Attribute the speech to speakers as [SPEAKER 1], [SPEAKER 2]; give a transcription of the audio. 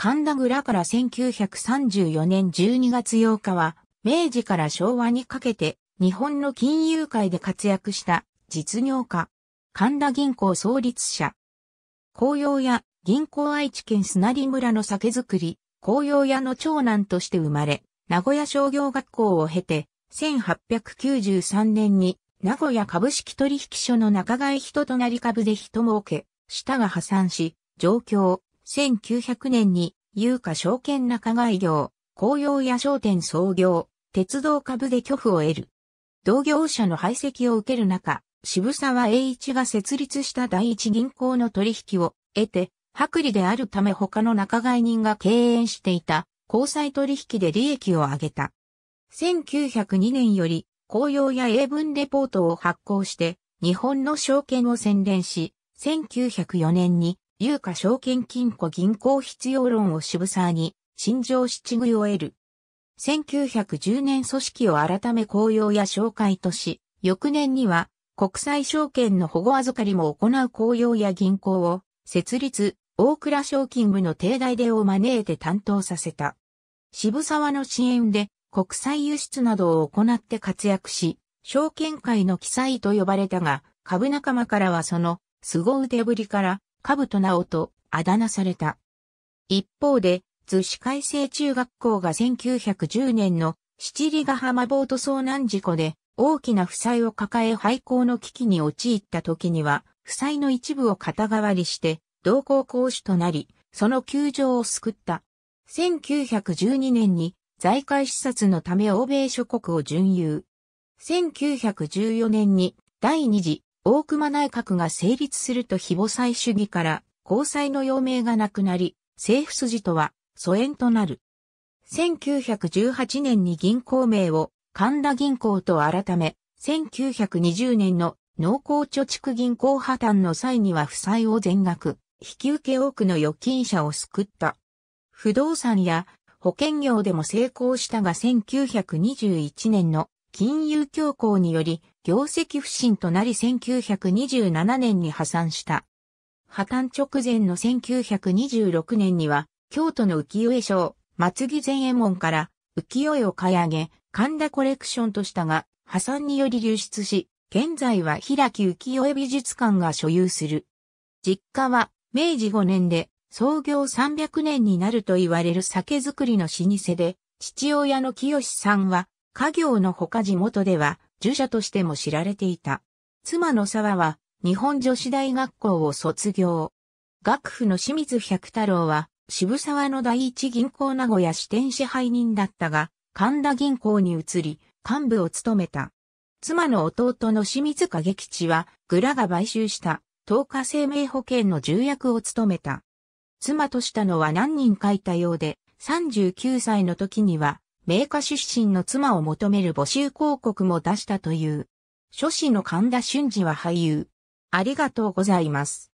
[SPEAKER 1] 神田蔵から1934年12月8日は、明治から昭和にかけて、日本の金融界で活躍した実業家。神田銀行創立者。紅葉屋、銀行愛知県砂利村の酒造り、紅葉屋の長男として生まれ、名古屋商業学校を経て、1893年に名古屋株式取引所の仲買人となり株で人儲け、下が破産し、上京、1900年に、有価証券仲買業、紅葉や商店創業、鉄道株で許可を得る。同業者の排斥を受ける中、渋沢栄一が設立した第一銀行の取引を得て、薄利であるため他の仲買人が敬遠していた、交際取引で利益を上げた。1902年より、紅葉や英文レポートを発行して、日本の証券を宣伝し、1904年に有価証券金庫銀行必要論を渋沢に、新庄七具を得る。1910年組織を改め公用や紹介とし、翌年には国際証券の保護預かりも行う公用や銀行を設立、大倉賞金部の定代でを招いて担当させた。渋沢の支援で国際輸出などを行って活躍し、証券界の記載と呼ばれたが、株仲間からはその、凄腕ぶりからナオとあだ名された。一方で、図志海星中学校が1910年の七里ヶ浜ボート遭難事故で大きな負債を抱え廃校の危機に陥った時には、負債の一部を肩代わりして、同校講師となり、その窮状を救った。1912年に財界視察のため欧米諸国を巡遊。1914年に第二次大熊内閣が成立すると非母妻主義から交際の要命がなくなり、政府筋とは疎遠となる。1918年に銀行名を神田銀行と改め、1920年の農耕貯蓄銀行破綻の際には負債を全額、引き受け多くの預金者を救った。不動産や保険業でも成功したが1921年の金融恐慌により業績不振となり1927年に破産した。破綻直前の1926年には、京都の浮世絵賞、松木前衛門から浮世絵を買い上げ、神田コレクションとしたが、破産により流出し、現在は開き浮世絵美術館が所有する。実家は明治5年で創業300年になると言われる酒造りの老舗で、父親の清さんは家業のほか地元では、従者としても知られていた。妻の沢は、日本女子大学校を卒業。学府の清水百太郎は、渋沢の第一銀行名古屋支店支配人だったが、神田銀行に移り、幹部を務めた。妻の弟の清水影吉は、蔵が買収した、東華生命保険の重役を務めた。妻としたのは何人かいたようで、39歳の時には、名家出身の妻を求める募集広告も出したという。諸子の神田俊二は俳優。ありがとうございます。